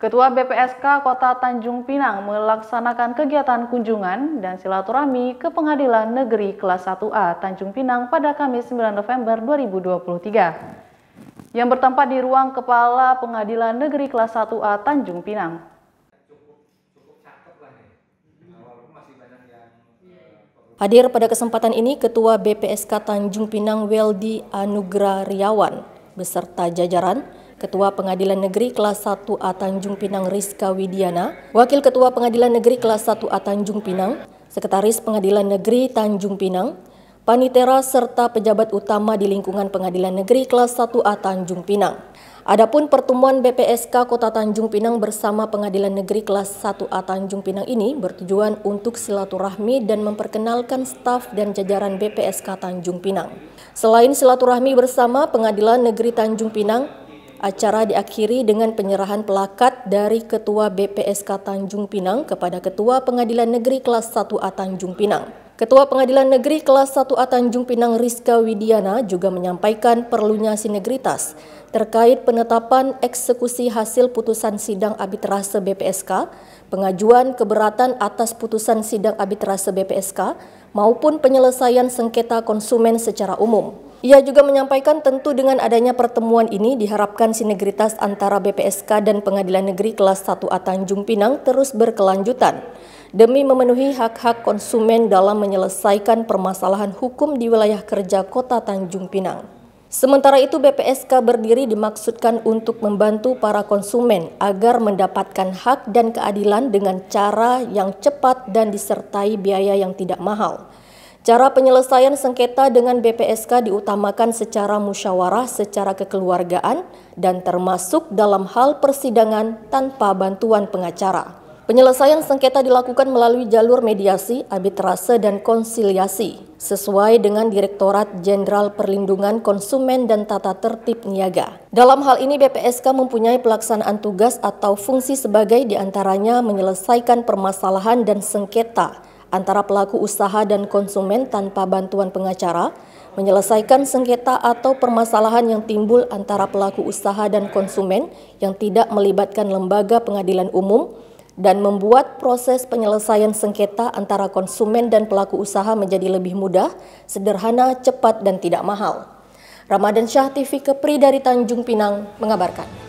Ketua BPSK Kota Tanjung Pinang melaksanakan kegiatan kunjungan dan silaturahmi ke Pengadilan Negeri Kelas 1A Tanjung Pinang pada Kamis 9 November 2023 yang bertempat di ruang Kepala Pengadilan Negeri Kelas 1A Tanjung Pinang. Hadir pada kesempatan ini Ketua BPSK Tanjung Pinang Weldi Anugra Riawan beserta jajaran Ketua Pengadilan Negeri Kelas 1A Tanjung Pinang Rizka Widiana, Wakil Ketua Pengadilan Negeri Kelas 1A Tanjung Pinang, Sekretaris Pengadilan Negeri Tanjung Pinang, panitera serta pejabat utama di lingkungan Pengadilan Negeri Kelas 1A Tanjung Pinang. Adapun pertemuan BPSK Kota Tanjung Pinang bersama Pengadilan Negeri Kelas 1A Tanjung Pinang ini bertujuan untuk silaturahmi dan memperkenalkan staf dan jajaran BPSK Tanjung Pinang. Selain silaturahmi bersama Pengadilan Negeri Tanjung Pinang, Acara diakhiri dengan penyerahan pelakat dari Ketua BPSK Tanjung Pinang kepada Ketua Pengadilan Negeri Kelas 1A Tanjung Pinang. Ketua Pengadilan Negeri Kelas 1A Tanjung Pinang Rizka Widiana juga menyampaikan perlunya sinergitas terkait penetapan eksekusi hasil putusan sidang arbitrase BPSK, pengajuan keberatan atas putusan sidang arbitrase BPSK, maupun penyelesaian sengketa konsumen secara umum. Ia juga menyampaikan tentu dengan adanya pertemuan ini diharapkan sinergitas antara BPSK dan Pengadilan Negeri kelas 1A Tanjung Pinang terus berkelanjutan demi memenuhi hak-hak konsumen dalam menyelesaikan permasalahan hukum di wilayah kerja Kota Tanjung Pinang. Sementara itu BPSK berdiri dimaksudkan untuk membantu para konsumen agar mendapatkan hak dan keadilan dengan cara yang cepat dan disertai biaya yang tidak mahal. Cara penyelesaian sengketa dengan BPSK diutamakan secara musyawarah secara kekeluargaan dan termasuk dalam hal persidangan tanpa bantuan pengacara. Penyelesaian sengketa dilakukan melalui jalur mediasi, arbitrase, dan konsiliasi sesuai dengan Direktorat Jenderal Perlindungan Konsumen dan Tata Tertib Niaga. Dalam hal ini BPSK mempunyai pelaksanaan tugas atau fungsi sebagai diantaranya menyelesaikan permasalahan dan sengketa antara pelaku usaha dan konsumen tanpa bantuan pengacara, menyelesaikan sengketa atau permasalahan yang timbul antara pelaku usaha dan konsumen yang tidak melibatkan lembaga pengadilan umum, dan membuat proses penyelesaian sengketa antara konsumen dan pelaku usaha menjadi lebih mudah, sederhana, cepat, dan tidak mahal. Ramadan Syah TV Kepri dari Tanjung Pinang mengabarkan.